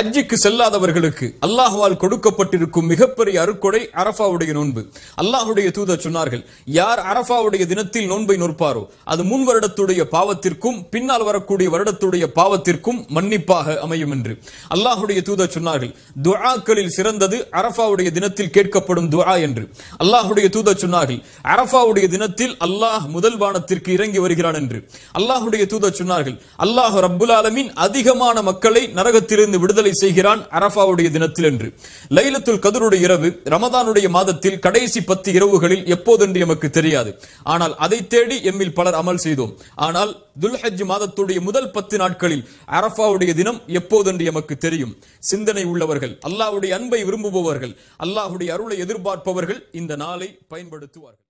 ஹஜ்ஜிக்கு செல்லாதவர்களுக்கு அல்லாஹுவால் கொடுக்கப்பட்டிருக்கும் மிகப்பெரிய அருக்கொடை அரபாவுடைய நோன்பு அல்லாஹுடைய தூதர் சொன்னார்கள் யார் அரபாவுடைய தினத்தில் நோன்பை நோற்பாரோ அது முன் வருடத்துடைய பாவத்திற்கும் பின்னால் வரக்கூடிய வருடத்துடைய பாவத்திற்கும் மன்னிப்பாக அமையும் என்று அல்லாஹுடைய தூதர் சொன்னார்கள் துஆக்களில் சிறந்தது அரபாவுடைய தினத்தில் கேட்கப்படும் துஆ என்று அல்லாஹுடைய தூதர் சொன்னார்கள் அரபாவுடைய தினத்தில் அல்லாஹ் முதல் வானத்திற்கு இறங்கி வருகிறான் என்று அல்லாஹுடைய தூதர் சொன்னார்கள் அல்லாஹ் ரப்புல் ஆலமின் அதிகமான மக்களை நரகத்திலிருந்து விடுதலை அறுவடை செய்கிறான் அரபாவுடைய தினத்தில் என்று லைலத்துல் கதருடைய இரவு ரமதானுடைய மாதத்தில் கடைசி பத்து இரவுகளில் எப்போதென்று எமக்கு தெரியாது ஆனால் அதை தேடி எம்மில் பலர் அமல் செய்தோம் ஆனால் துல்ஹஜ் மாதத்துடைய முதல் பத்து நாட்களில் அரபாவுடைய தினம் எப்போதென்று எமக்கு தெரியும் சிந்தனை உள்ளவர்கள் அல்லாஹுடைய அன்பை விரும்புபவர்கள் அல்லாஹுடைய அருளை எதிர்பார்ப்பவர்கள் இந்த நாளை பயன்படுத்துவார்கள்